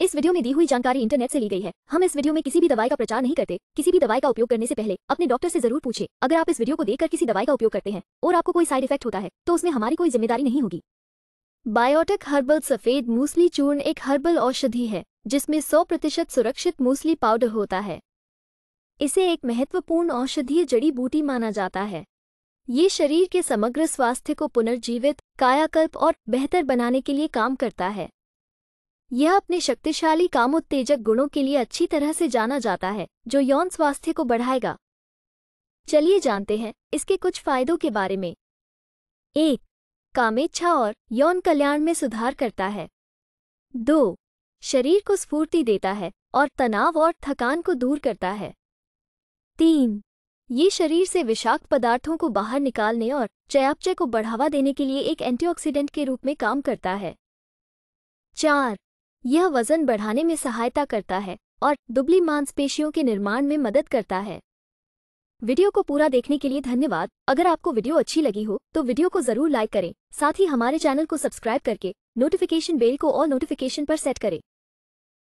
इस वीडियो में दी हुई जानकारी इंटरनेट से ली गई है हम इस वीडियो में किसी भी दवाई का प्रचार नहीं करते किसी भी दवाई का उपयोग करने से पहले अपने डॉक्टर से जरूर पूछे अगर आप इस वीडियो को देखकर किसी दवाई का उपयोग करते हैं और आपको कोई साइड इफेक्ट होता है तो उसमें हमारी कोई जिम्मेदारी नहीं होगी बायोटिक हर्बल सफेद मूसली चूर्ण एक हर्बल औषधि है जिसमें सौ प्रतिशत सुरक्षित मूसली पाउडर होता है इसे एक महत्वपूर्ण औषधीय जड़ी बूटी माना जाता है ये शरीर के समग्र स्वास्थ्य को पुनर्जीवित कायाकल्प और बेहतर बनाने के लिए काम करता है यह अपने शक्तिशाली कामोत्तेजक गुणों के लिए अच्छी तरह से जाना जाता है जो यौन स्वास्थ्य को बढ़ाएगा चलिए जानते हैं इसके कुछ फायदों के बारे में एक कामेच्छा और यौन कल्याण में सुधार करता है दो शरीर को स्फूर्ति देता है और तनाव और थकान को दूर करता है तीन ये शरीर से विषाक्त पदार्थों को बाहर निकालने और चयापचय को बढ़ावा देने के लिए एक एंटीऑक्सीडेंट के रूप में काम करता है चार यह वजन बढ़ाने में सहायता करता है और दुबली मांसपेशियों के निर्माण में मदद करता है वीडियो को पूरा देखने के लिए धन्यवाद अगर आपको वीडियो अच्छी लगी हो तो वीडियो को जरूर लाइक करें साथ ही हमारे चैनल को सब्सक्राइब करके नोटिफिकेशन बेल को और नोटिफिकेशन पर सेट करें